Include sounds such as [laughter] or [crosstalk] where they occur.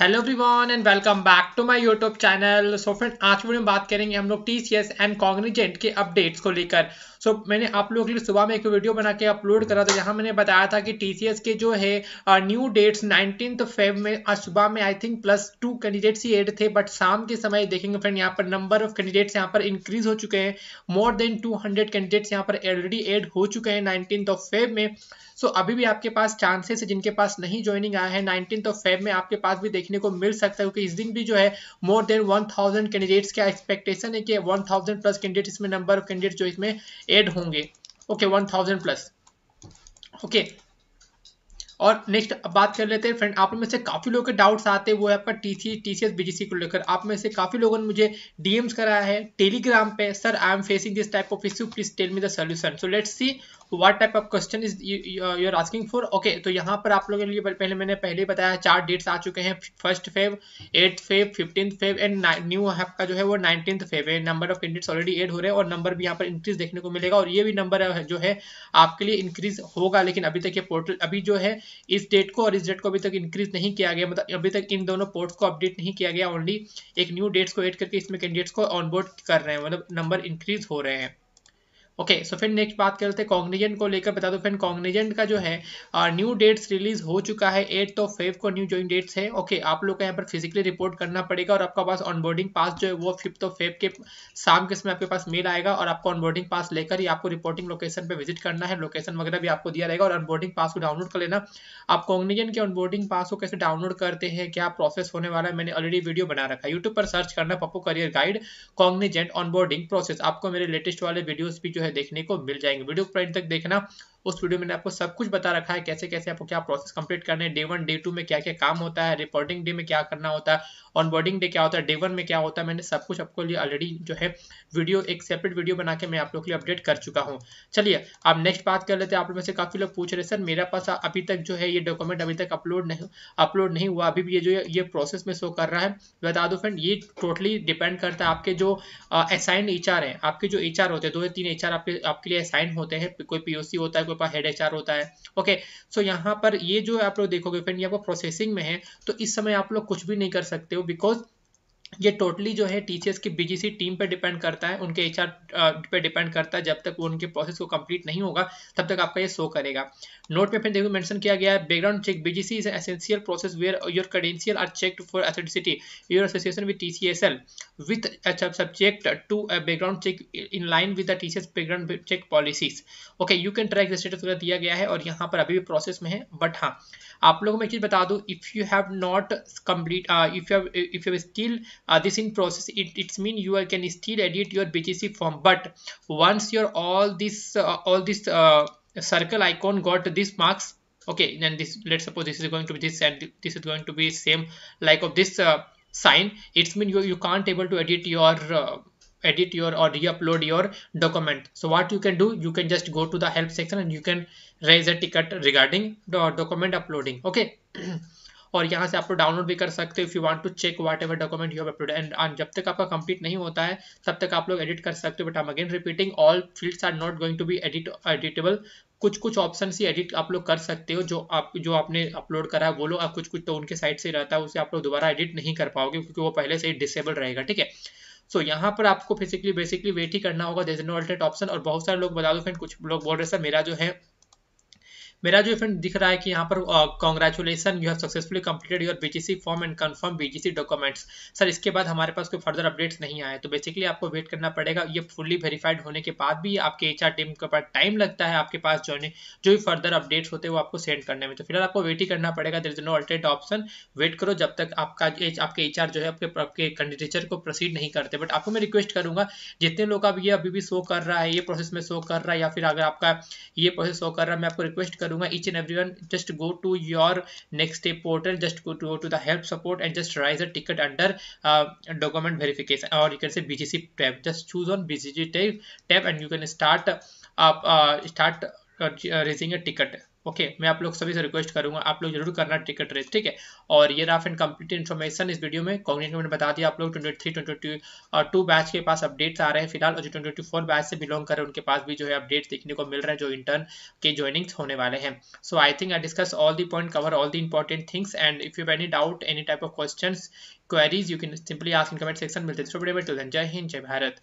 hello everyone and welcome back to my YouTube channel so friend आज video में बात करेंगे हम लोग T C S and Cognizant के अपडेट्स को लेकर सो so, मैंने आप लोगों के लिए सुबह में एक वीडियो बना के अपलोड करा था जहाँ मैंने बताया था कि टी के जो है न्यू डेट्स नाइनटीन फेब में आज सुबह में I think plus two candidates ही एड थे बट शाम के समय देखेंगे फ्रेंड यहाँ पर नंबर ऑफ कैंडिडेट्स यहाँ पर इंक्रीज हो चुके हैं मोर देन टू कैंडिडेट्स यहाँ पर ऑलरेडी एड हो चुके हैं नाइनटीन ऑफ फेब में सो so, अभी भी आपके पास चांसेस है जिनके पास नहीं ज्वाइनिंग आया है नाइनटीन ऑफ फेब में आपके पास भी देखने को मिल सकता है क्योंकि इस दिन भी जो है more than one thousand candidates का एक्सपेक्टेशन है कि वन थाउजेंड प्लस कैंडिडेट्स में नंबर ऑफ कैंडिडेट जो इसमें एड होंगे okay one thousand plus okay और नेक्स्ट बात कर लेते हैं फ्रेंड आप में से काफ़ी लोगों के डाउट्स आते हैं वो है आपका T C T C S B G C को लेकर आप में से काफ़ी लोगों ने मुझे डीएम्स कराया है टेलीग्राम पे sir I am facing this type of issue please tell me the solution so let's see what type of question is you are asking for okay तो यहाँ पर आप लोगों के लिए पहले मैंने पहले ही बताया चार डेट्स आ चुके हैं first Feb eighth Feb fifteen Feb and new हैप का जो है वो नाइनटीन फेव है number of candidates already add हो रहे हैं और नंबर भी यहाँ पर इंक्रीज देखने को मिलेगा और ये भी नंबर जो है आपके लिए इंक्रीज होगा लेकिन अभी तक ये पोर्टल अभी जो है इस डेट को और इस डेट को अभी तक इंक्रीज नहीं किया गया मतलब अभी तक इन दोनों पोर्ट्स को अपडेट नहीं किया गया ओनली एक न्यू डेट्स को एड करके इसमें कैंडिडेट्स को ऑनबोर्ड कर रहे हैं मतलब नंबर इंक्रीज हो रहे हैं ओके सो फिर नेक्स्ट बात करते हैं कॉग्निजेंट को लेकर बता दो फ्रेंड कॉग्निजेंट का जो है न्यू डेट्स रिलीज हो चुका है एट ऑफ फेव को न्यू ज्वाइन डेट्स है ओके okay, आप लोग का यहाँ पर फिजिकली रिपोर्ट करना पड़ेगा और आपका पास ऑनबोर्डिंग पास जो है वो फिफ्थ ऑफ फेव के शाम के समय आपके पास मेल आएगा और आपको ऑनबोर्डिंग पास लेकर ही आपको रिपोर्टिंग लोकेशन पर विजिट करना है लोकेशन वगैरह भी आपको दिया रहेगा और ऑनबोर्डिंग पास को डाउनलोड कर लेना आप कॉग्निजेंट के ऑनबोर्डिंग पास को कैसे डाउनलोड करते हैं क्या प्रोसेस होने वाला है मैंने ऑलरेडी वीडियो बना रखा है यूट्यूब पर सर्च करना Pappu career guide Cognizant onboarding process आपको मेरे लेटेस्ट वाले वीडियोज भी जो है है देखने को मिल जाएंगे वीडियो प्राइट तक देखना उस वीडियो में आपको सब कुछ बता रखा है कैसे कैसे आपको क्या प्रोसेस कंप्लीट करने है डे वन डे टू में क्या क्या काम होता है रिपोर्टिंग डे में क्या करना होता है ऑनबोर्डिंग डे क्या होता है डे वन में क्या होता है मैंने सब कुछ आपको लिए ऑलरेडी जो है वीडियो एक सेपरेट वीडियो बना के मैं आप लोग के लिए अपडेट कर चुका हूँ चलिए आप नेक्स्ट बात कर लेते हैं आप लोग में से काफी लोग पूछ रहे सर मेरा पास अभी तक जो है ये डॉक्यूमेंट अभी तक अपलोड नहीं अपलोड नहीं हुआ अभी भी ये जो ये प्रोसेस में शो कर रहा है बता दो फ्रेंड ये टोटली डिपेंड करता है आपके जो असाइंड एच हैं आपके जो एच होते हैं दो या तीन एच आपके आपके लिए असाइन होते हैं कोई पीओसी होता है पास हेड एच होता है ओके सो यहाँ पर ये जो आप लोग देखोगे फ्रेंड ये आपको प्रोसेसिंग में है तो इस समय आप लोग कुछ भी नहीं कर सकते हो बिकॉज ये टोटली जो है टीचर्स की बीजीसी टीम पर डिपेंड करता है उनके एच पे डिपेंड करता है जब तक वो उनके प्रोसेस को कंप्लीट नहीं होगा तब तक आपका ये शो करेगा नोट में फिर देखो मेंशन किया गया है background check BGC is essential process where your credential are checked for authenticity your association with L with subject to background check in line with the teachers background check policies okay you can track status वगैरह दिया गया है और यहाँ पर अभी भी process में है बट हाँ आप लोगों को मैं एक चीज़ बता दूँ if you have not complete if you if you still uh, this in process it, it's mean you can still edit your bgc form but once your all this uh, all this uh, circle icon got this marks okay then this let's suppose this is going to be this and this is going to be same like of this uh, sign it's mean you, you can't able to edit your uh, edit your or re-upload your document so what you can do you can just go to the help section and you can raise a ticket regarding the document uploading okay [clears throat] और यहाँ से आप लोग download भी कर सकते हो if you want to check whatever document you upload and जब तक आपका कंप्लीट नहीं होता है तब तक आप लोग एडिट कर सकते हो बट हम again repeating all fields are not going to be edit editable कुछ कुछ ऑप्शन ही एडिट आप लोग कर सकते हो जो आप जो आपने अपलोड करा है वो लोग कुछ कुछ तो उनके साइड से रहता है उसे आप लोग दोबारा एडिट नहीं कर पाओगे क्योंकि वो पहले से ही डिसेबल रहेगा ठीक है सो so, यहाँ पर आपको फिजिकली बेसिकली वेट ही करना होगा there is no alternate option और बहुत सारे लोग बता दो फ्रेंड कुछ लोग बोल रहे सर मेरा जो है मेरा जो इवेंट दिख रहा है कि यहाँ पर congratulation you have successfully completed your BGC form and confirm BGC documents sir इसके बाद हमारे पास कोई फर्दर अपडेट्स नहीं आए तो बेसिकली आपको वेट करना पड़ेगा ये फुल्ली वेरीफाइड होने के बाद भी आपके एच टीम के पास टाइम लगता है आपके पास जो जो भी फर्दर अपडेट्स होते हैं वो आपको सेंड करने में तो फिलहाल आपको वेट ही करना पड़ेगा there is no alternate option wait करो जब तक आपका आपके एच जो है आपके आपके कैंडिडेचर को प्रोसीड नहीं करते बट आपको मैं रिक्वेस्ट करूंगा जितने लोग अब ये अभी भी शो कर रहा है ये प्रोसेस में शो कर रहा है या फिर अगर आपका ये प्रोसेस शो कर रहा है मैं आपको रिक्वेस्ट करूंगा each and every one just go to your next step portal just go to go the help support and just raise a ticket under document verification और you can say B G C tap just choose on B BGC tab tap and you can start up uh, start uh, raising okay okay, मैं आप लोग सभी से request करूंगा आप लोग जरूर करना टिकट रेस ठीक है और ये राफ एंड कंप्लीट इन्फॉर्मेशन इस वीडियो में कॉन्ग्रेस ने बता दिया आप लोग ट्वेंटी थ्री ट्वेंटी और टू बैच के पास अपडेट्स आ रहे हैं फिलहाल और जो ट्वेंटी फोर बैच से बिलोंग कर रहे हैं उनके पास भी जो है अपडेट देखने को मिल रहे हैं जो इंटर्न के ज्वाइनिंग्स होने वाले हैं so I think I discuss all the point cover all the important things and if you any doubt any type of question queries you can simply ask in comment section मिलते हैं जय हिंद जय भारत